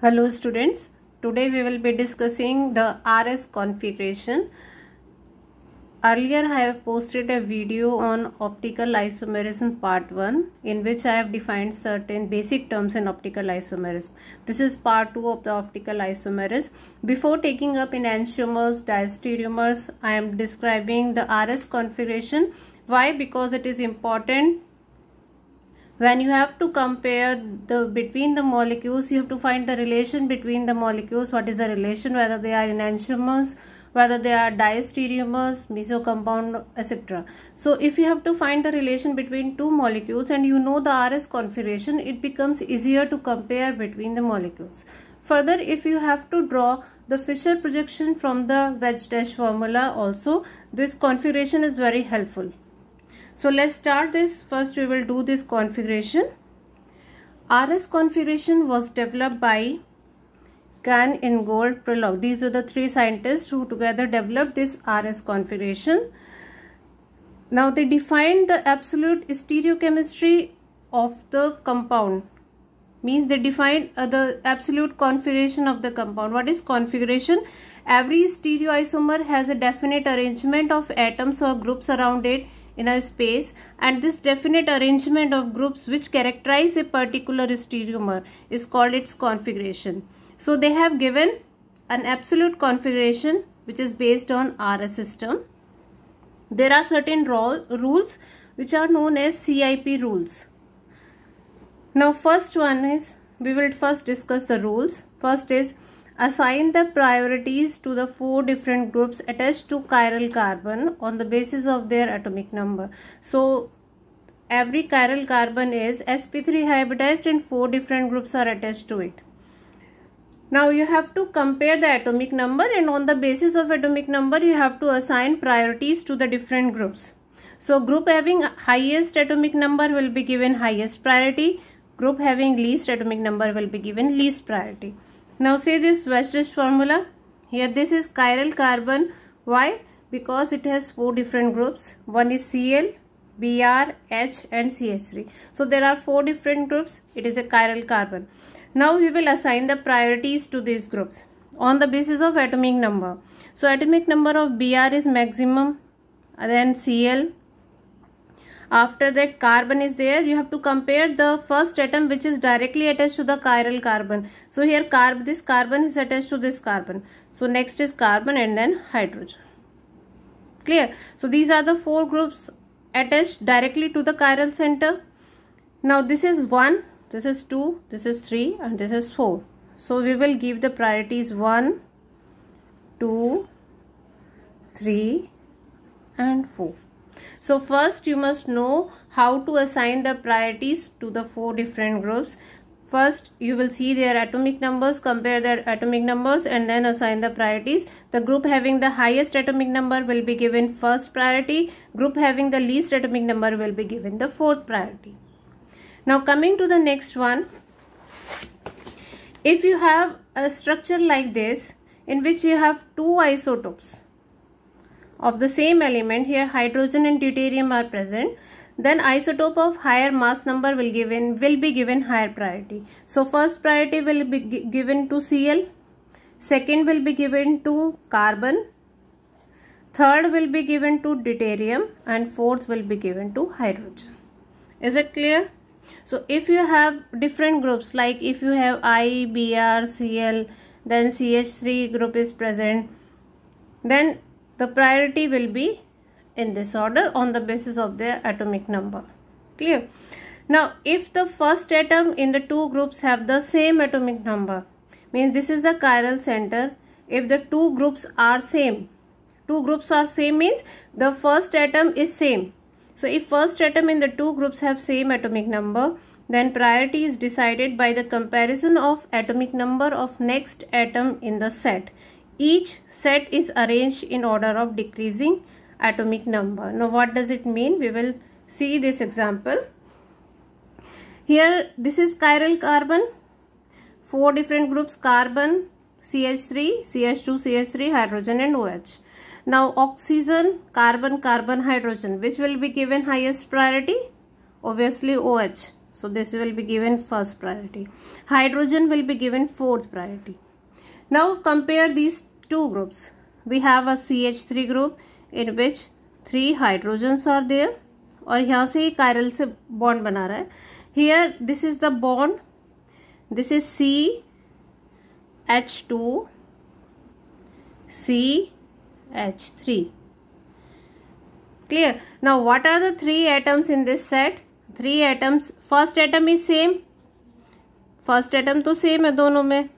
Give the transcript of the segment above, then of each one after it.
Hello students, today we will be discussing the RS configuration. Earlier I have posted a video on optical isomerism part 1 in which I have defined certain basic terms in optical isomerism. This is part 2 of the optical isomerism. Before taking up enantiomers, diastereomers, I am describing the RS configuration. Why? Because it is important when you have to compare the between the molecules you have to find the relation between the molecules what is the relation whether they are enantiomers whether they are diastereomers mesocompound etc so if you have to find the relation between two molecules and you know the rs configuration it becomes easier to compare between the molecules further if you have to draw the fisher projection from the wedge dash formula also this configuration is very helpful so let's start this. First we will do this configuration. RS configuration was developed by Gan and Gold Prolog. These are the three scientists who together developed this RS configuration. Now they defined the absolute stereochemistry of the compound. Means they defined uh, the absolute configuration of the compound. What is configuration? Every stereoisomer has a definite arrangement of atoms or groups around it in a space and this definite arrangement of groups which characterize a particular stereomer is called its configuration. So they have given an absolute configuration which is based on RS system. There are certain rules which are known as CIP rules. Now first one is we will first discuss the rules. First is Assign the priorities to the four different groups attached to chiral carbon on the basis of their atomic number. So every chiral carbon is sp3 hybridized and four different groups are attached to it. Now you have to compare the atomic number and on the basis of atomic number you have to assign priorities to the different groups. So group having highest atomic number will be given highest priority. Group having least atomic number will be given least priority. Now see this Wester's formula. Here this is chiral carbon. Why? Because it has four different groups. One is Cl, Br, H and CH3. So there are four different groups. It is a chiral carbon. Now we will assign the priorities to these groups on the basis of atomic number. So atomic number of Br is maximum, then Cl, after that carbon is there you have to compare the first atom which is directly attached to the chiral carbon so here carb this carbon is attached to this carbon so next is carbon and then hydrogen clear so these are the four groups attached directly to the chiral center now this is 1 this is 2 this is 3 and this is 4 so we will give the priorities 1 2 3 and 4 so first you must know how to assign the priorities to the four different groups. First, you will see their atomic numbers, compare their atomic numbers and then assign the priorities. The group having the highest atomic number will be given first priority. Group having the least atomic number will be given the fourth priority. Now coming to the next one. If you have a structure like this in which you have two isotopes of the same element here hydrogen and deuterium are present then isotope of higher mass number will given will be given higher priority so first priority will be given to cl second will be given to carbon third will be given to deuterium and fourth will be given to hydrogen is it clear so if you have different groups like if you have i br cl then ch3 group is present then the priority will be in this order on the basis of their atomic number clear now if the first atom in the two groups have the same atomic number means this is the chiral center if the two groups are same two groups are same means the first atom is same so if first atom in the two groups have same atomic number then priority is decided by the comparison of atomic number of next atom in the set each set is arranged in order of decreasing atomic number. Now what does it mean? We will see this example. Here this is chiral carbon. Four different groups carbon, CH3, CH2, CH3, hydrogen and OH. Now oxygen, carbon, carbon, hydrogen which will be given highest priority? Obviously OH. So this will be given first priority. Hydrogen will be given fourth priority. Now compare these two groups. We have a CH3 group in which three hydrogens are there. और यहाँ से ये chiral से bond बना रहा है here this is the bond this is C H two C H three clear now what are the three atoms in this set three atoms first atom is same first atom तो same है दोनों में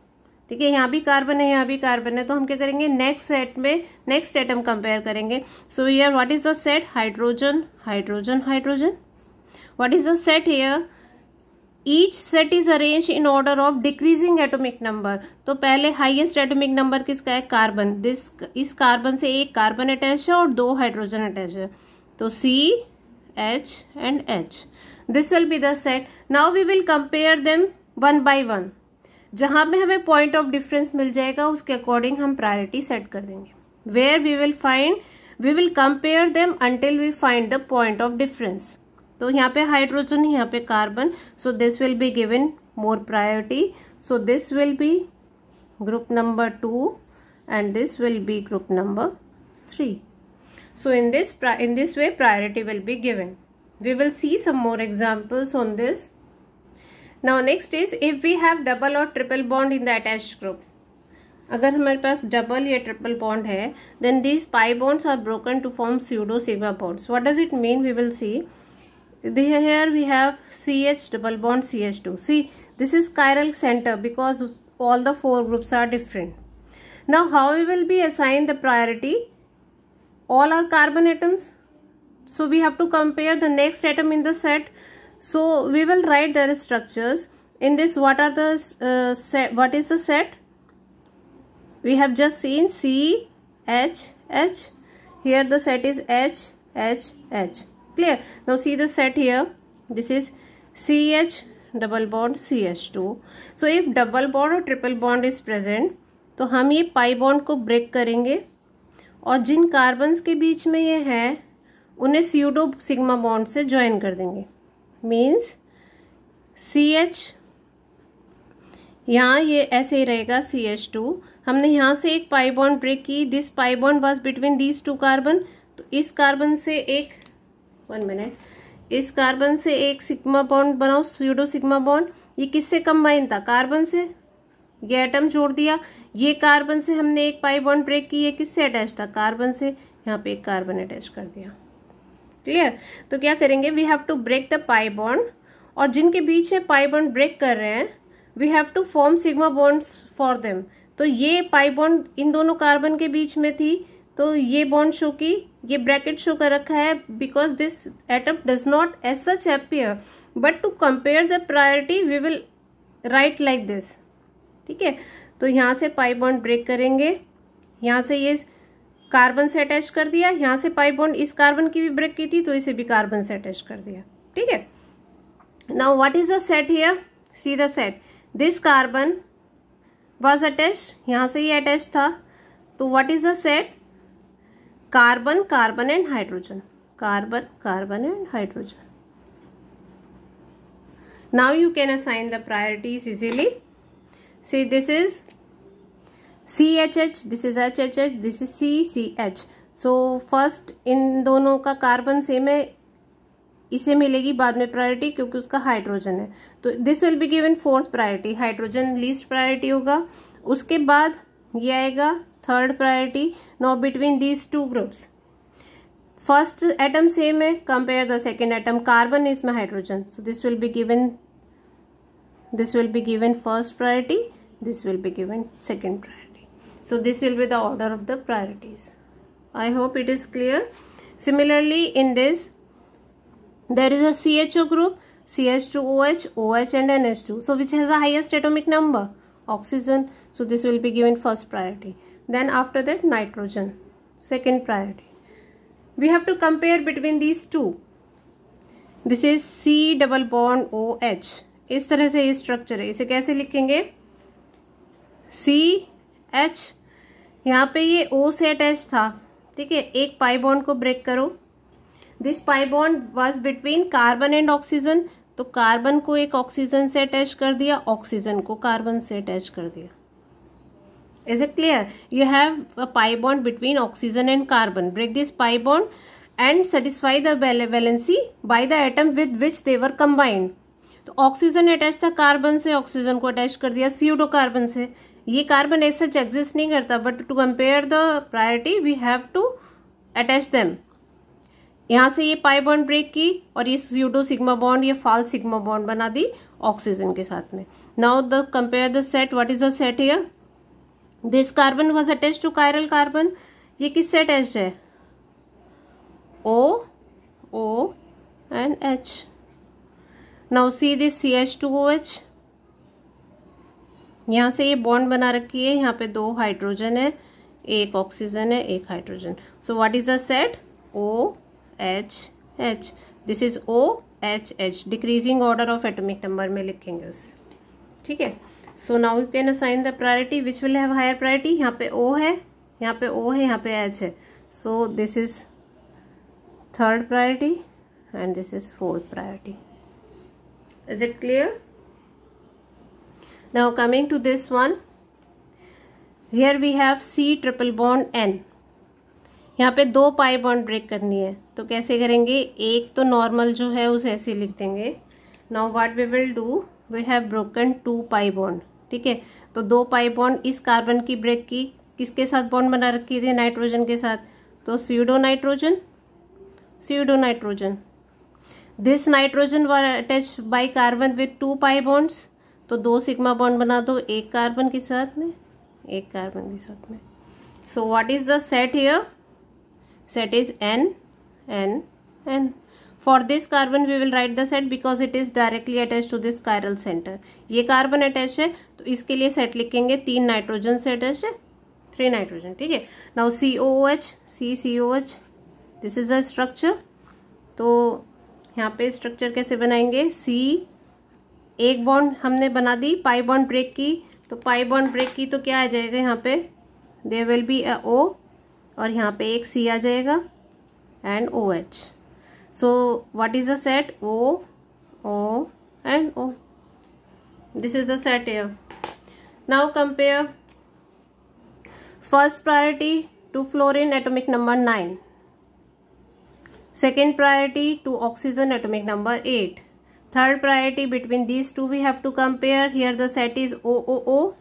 ठीक है यहाँ भी carbon है यहाँ भी कार्बन है तो हम क्या करेंगे नेक्स्ट सेट में नेक्स्ट एटम कंपेयर करेंगे so here what is the set hydrogen hydrogen hydrogen what is the set here each set is arrange in order of decreasing atomic number तो पहले हाइएस्ट एटोमिक नंबर किसका है carbon this इस carbon से एक carbon attach है और दो हाइड्रोजन अटैच है तो C H and H this will be the set now we will compare them one by one जहाँ पे हमें पॉइंट ऑफ डिफरेंस मिल जाएगा उसके अकॉर्डिंग हम प्रायोरिटी सेट कर देंगे where we will find we will compare them until we find the point of difference तो यहाँ पे हाइड्रोजन यहाँ पे carbon so this will be given more priority so this will be group number two and this will be group number three so in this in this way priority will be given we will see some more examples on this now next is if we have double or triple bond in the attached group अगर हमारे पास double या triple bond है then these pi bonds are broken to form pseudo sigma bonds what does it mean we will see here we have CH double bond CH2. See, this is chiral center because all the four groups are different. Now, how we will be assign the priority? All are carbon atoms. So, we have to compare the next atom in the set so we will write their structures in this what are the uh, set what is the set we have just seen c h h here the set is h h h clear now see the set here this is c h double bond C H two so if double bond और triple bond is present तो हम ये पाई bond को break करेंगे और जिन carbons के बीच में ये है उन्हें सीडो सिग्मा बॉन्ड से ज्वाइन कर देंगे मीन्स सी एच यहाँ ये ऐसे ही रहेगा सी एच टू हमने यहाँ से एक पाई बॉन्ड ब्रेक की this pi bond was between these two carbon तो इस कार्बन से एक वन मिनट इस कार्बन से एक सिग्मा बॉन्ड बनाओ स्यूडो सिग्मा बॉन्ड ये किससे कंबाइन था कार्बन से ये एटम जोड़ दिया ये कार्बन से हमने एक पाई बॉन्ड ब्रेक की ये किससे अटैच था कार्बन से यहाँ पे एक कार्बन अटैच कर दिया क्लियर तो क्या करेंगे we have to break the pi bond और जिनके बीच में पाई बॉन्ड ब्रेक कर रहे हैं we have to form sigma bonds for them तो ये पाई बॉन्ड इन दोनों कार्बन के बीच में थी तो ये बॉन्ड शो की ये ब्रैकेट शो कर रखा है because this atom does not as such appear but to compare the priority we will write like this ठीक है तो यहां से पाई बॉन्ड ब्रेक करेंगे यहां से ये कार्बन से अटैच कर दिया यहाँ से पाई बॉन्ड इस कार्बन की भी ब्रेक की थी तो इसे भी कार्बन से अटैच कर दिया ठीक है now what is the set here see the set this carbon was attach यहाँ से ही अटैच था तो what is the set carbon carbon and hydrogen carbon carbon and hydrogen now you can assign the priorities easily see this is H this is is this is H So first इन दोनों का carbon same है इसे मिलेगी बाद में priority क्योंकि उसका हाइड्रोजन है तो this will be given fourth priority hydrogen least priority होगा उसके बाद ये आएगा third priority no between these two groups first atom same है compare the second atom carbon is में hydrogen so this will be given this will be given first priority this will be given second priority so this will be the order of the priorities i hope it is clear similarly in this there is a CHO group CH2OH, OH and NH2. So which has the highest atomic number? Oxygen. So this will be given first priority. Then after that nitrogen, second priority. We have to compare between these two. This is C double bond OH. इस तरह से ये structure है इसे कैसे लिखेंगे C H यहाँ पे ये ओ से अटैच था ठीक है एक पाई बॉन्ड को ब्रेक करो this pi bond was between carbon and oxygen तो कार्बन को एक ऑक्सीजन से अटैच कर दिया ऑक्सीजन को कार्बन से अटैच कर दिया is it clear you have a pi bond between oxygen and carbon break this pi bond and satisfy the valency by the atom with which they are combined तो oxygen attach था carbon से oxygen को attach कर दिया सीओडो carbon से ये carbon as such exist नहीं करता but to compare the priority we have to attach them यहाँ से ये पाई बॉन्ड ब्रेक की और ये ज्यूडो सिग्मा बॉन्ड या फाल सिग्मा बॉन्ड बना दी ऑक्सीजन के साथ में now the compare the set what is the set here this carbon was attach to chiral carbon ये किससे अटैच है O O and H now see this C H two O H यहाँ से ये bond बना रखी है यहाँ पे दो हाइड्रोजन है एक ऑक्सीजन है एक hydrogen so what is the set O H H this is O H H decreasing order of atomic number में लिखेंगे उसे ठीक है so now you can assign the priority which will have higher priority यहाँ पे ओ है यहाँ पे ओ है यहाँ पे एच है so this is third priority and this is fourth priority is it clear now coming to this one here we have C triple bond N यहाँ पे दो पाई बॉन्ड ब्रेक करनी है तो कैसे करेंगे एक तो नॉर्मल जो है उसे ऐसे लिख देंगे now what we will do we have broken two pi bond ठीक है तो दो पाई बॉन्ड इस कार्बन की ब्रेक की किसके साथ बॉन्ड बना रखी थी नाइट्रोजन के साथ तो pseudo nitrogen pseudo nitrogen this nitrogen were attach by carbon with two pi bonds तो दो सिग्मा बॉन्ड बना दो एक कार्बन के साथ में एक कार्बन के साथ में so what is the set here set is N N N for this carbon we will write the set because it is directly attach to this chiral center ये कार्बन अटैच है तो इसके लिए set लिखेंगे तीन nitrogen से attach है three nitrogen ठीक है now C O H C C O H this is the structure तो यहाँ पे स्ट्रक्चर कैसे बनाएंगे सी एक बॉन्ड हमने बना दी पाई बॉन्ड ब्रेक की तो पाई बॉन्ड ब्रेक की तो क्या आ जाएगा यहाँ पे देर विल बी अ ओ और यहाँ पे एक सी आ जाएगा and O H so what is the set O O and O this is the set here now compare first priority to fluorine atomic number nine second priority to oxygen atomic number eight third priority between these two we have to compare here the set is OOO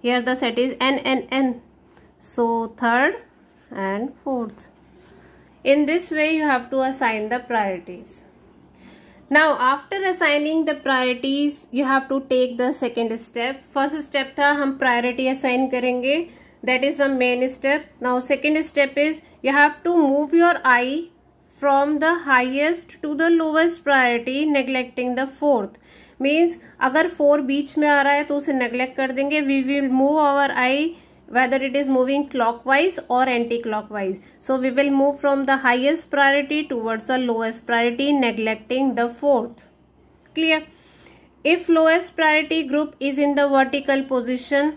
here the set is NNN so third and fourth in this way you have to assign the priorities now after assigning the priorities you have to take the second step first step tha hum priority assign karenge that is the main step now second step is you have to move your eye from the highest to the lowest priority neglecting the fourth means अगर four बीच में आ रहा है तो उसे neglect कर देंगे we will move our eye whether it is moving clockwise or anti-clockwise. So we will move from the highest priority towards the lowest priority neglecting the fourth. Clear? If lowest priority group is in the vertical position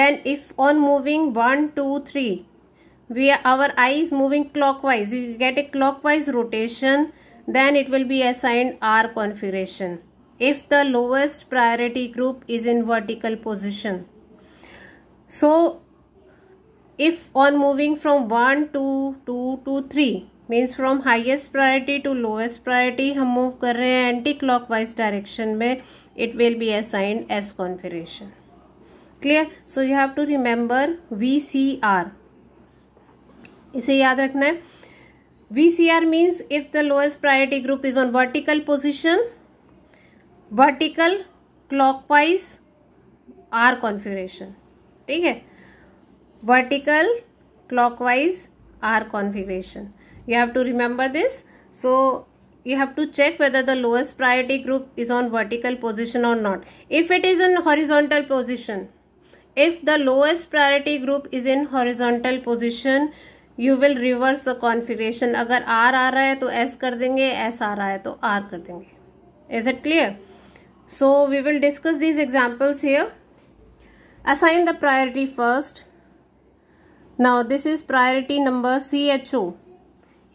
then if on moving 1, 2, 3 where our eye is moving clockwise we get a clockwise rotation then it will be assigned r configuration if the lowest priority group is in vertical position so if on moving from 1 2 2 2 3 means from highest priority to lowest priority hum move kar rahe hain anti clockwise direction mein it will be assigned s configuration clear so you have to remember vcr इसे याद रखना है V C R means if the lowest priority group is on vertical position vertical clockwise R configuration ठीक है vertical clockwise R configuration you have to remember this so you have to check whether the lowest priority group is on vertical position और not if it is in horizontal position if the lowest priority group is in horizontal position you will reverse the configuration अगर are आ रहा है तो S कर देंगे S आ रहा है तो आर कर देंगे is it clear so we will discuss these examples here assign the priority first now this is priority number C H O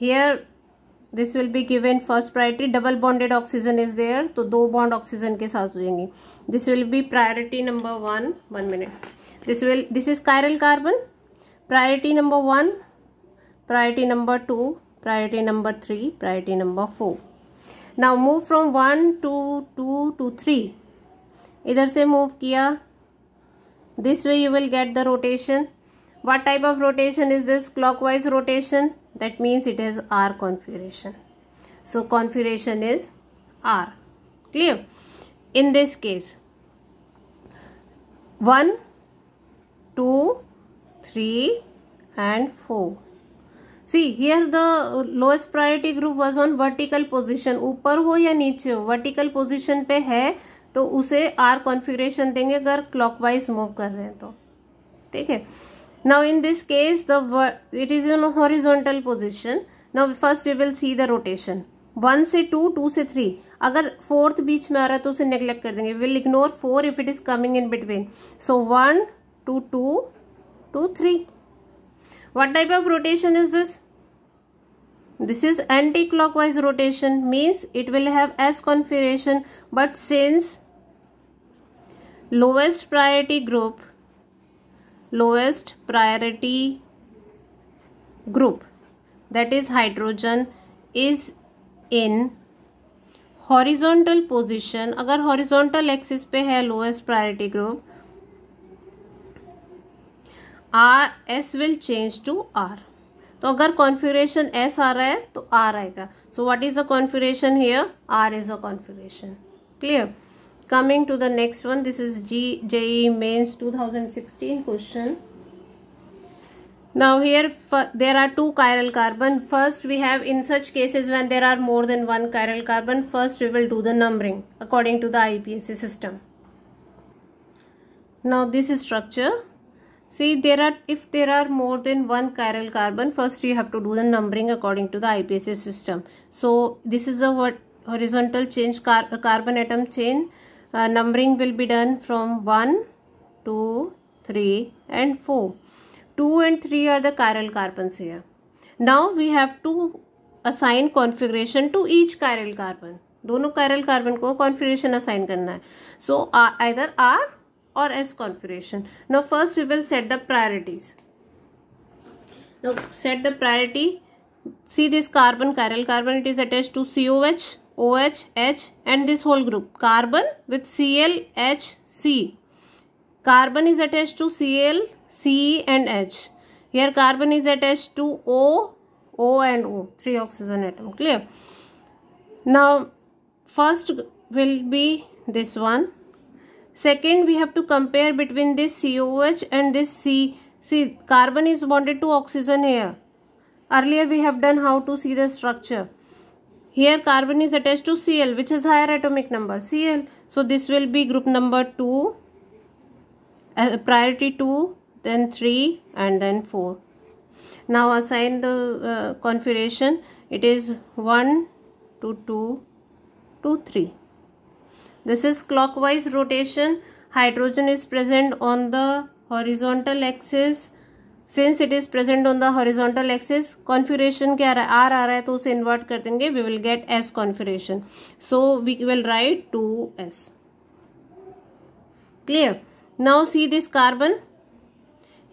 here this will be in first priority double bonded oxygen is there तो दो bond oxygen के साथ होगी this will be priority number one one minute this will this is chiral carbon priority number one priority number 2, priority number 3, priority number 4. Now move from 1 to 2 to 3. इधर move kia. This way you will get the rotation. what type of rotation is this clockwise rotation that means it is r configuration so configuration is r clear in this case 1 2 3 and 4 see here the lowest priority group was on vertical position ऊपर हो या नीचे हो vertical position पे है तो उसे are configuration देंगे अगर क्लॉकवाइज मूव कर रहे हैं तो ठीक है now in this case the it is in horizontal position now first we will see the rotation one से टू टू से थ्री अगर फोर्थ बीच में आ रहा है तो उसे नेग्लेक्ट कर देंगे will ignore four if it is coming in between so one two two two three what type of rotation is this This is anti-clockwise rotation means it will have S configuration but since lowest priority group lowest priority group that is hydrogen is in horizontal position. अगर horizontal axis pe hai lowest priority group, R S will change to R. तो अगर कॉन्फ्यूरेशन S आ रहा है तो R आएगा so what is the configuration here R is a configuration clear coming to the next one this is G JE mains 2016 question now here there are two chiral carbon first we have in such cases when there are more than one chiral carbon first we will do the numbering according to the IPSC system now this structure See, there are if there are more than one chiral carbon, first you have to do the numbering according to the IPCC system. So, this is a what horizontal change car, carbon atom chain. Uh, numbering will be done from 1, 2, 3 and 4. 2 and 3 are the chiral carbons here. Now, we have to configuration to each chiral carbon कार्बन दोनों chiral carbon को configuration assign करना है सो either r or S configuration. Now first we will set the priorities. Now set the priority. See this carbon chiral carbon it is attached to COH, OH, H and this whole group. Carbon with Cl, H, C. Carbon is attached to Cl, C and H. Here carbon is attached to O, O and O. Three oxygen atom. Clear? Now first will be this one Second, we have to compare between this COH and this C. See, carbon is bonded to oxygen here. Earlier we have done how to see the structure. Here carbon is attached to Cl which is higher atomic number Cl. So this will be group number 2, uh, priority 2, then 3 and then 4. Now assign the uh, configuration. It is 1 to 2 to 3. this is clockwise rotation hydrogen is present on the horizontal axis since it is present on the horizontal axis configuration क्या raha है r aa raha hai to उसे invert kar denge we will get s configuration so we will write 2s clear now see this carbon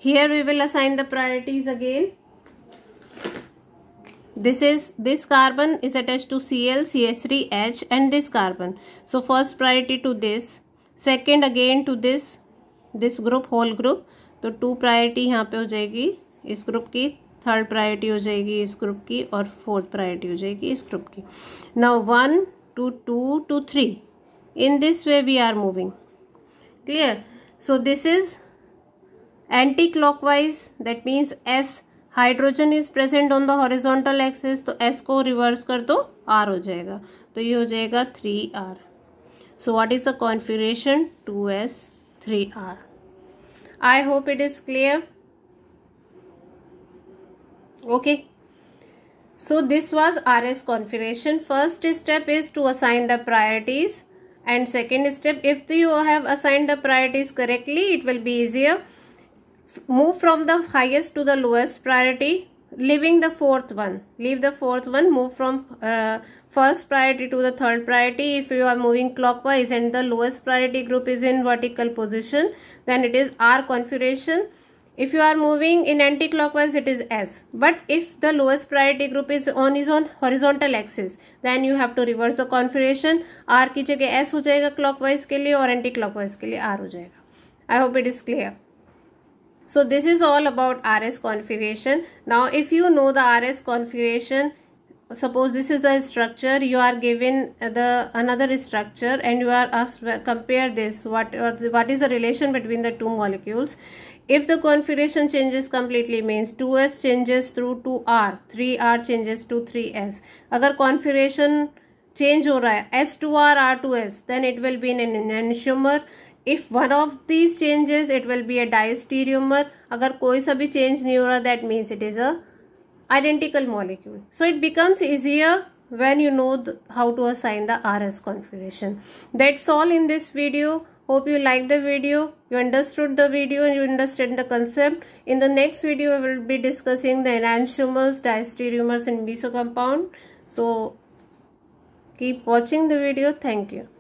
here we will assign the priorities again this is this carbon is attached to cl ch3h and this carbon so first priority to this second again to this this group whole group तो two priority यहाँ पे हो जाएगी इस group की third priority हो जाएगी इस ग्रुप की और फोर्थ प्रायोरिटी हो जाएगी इस ग्रुप की now one two two two three in this way we are moving clear so this is anti clockwise that means S hydrogen is present on the horizontal axis तो S को reverse कर दो R हो जाएगा तो ये हो जाएगा three R so what is the configuration two S three R I hope it is clear okay so this was R S configuration first step is to assign the priorities and second step if you have assign the priorities correctly it will be easier move from the highest to the lowest priority leaving the fourth one leave the fourth one move from uh, first priority to the third priority if you are moving clockwise and the lowest priority group is in vertical position then it is r configuration if you are moving in anti-clockwise it is s but if the lowest priority group is on is on horizontal axis then you have to reverse the configuration r की जगह s हो जाएगा clockwise के लिए और anti-clockwise के लिए r हो जाएगा i hope it is clear so this is all about RS configuration. Now if you know the RS configuration, suppose this is the structure, you are given the another structure and you are asked compare this, what, what is the relation between the two molecules. If the configuration changes completely means 2S changes through 2R, 3R changes to 3S. Agar configuration change हो रहा है S2R R2S then it will be an enantiomer if one of these changes, it will be a diastereomer. agar कोई सा भी change नहीं हो रहा that means it identical molecule. So it becomes easier when you know the, how to assign the RS configuration. That's all in this video. Hope you like the video, you understood the video and you understand the concept. In the next video, we will be discussing the enantiomers, diastereomers and mesocompound. So keep watching the video. Thank you.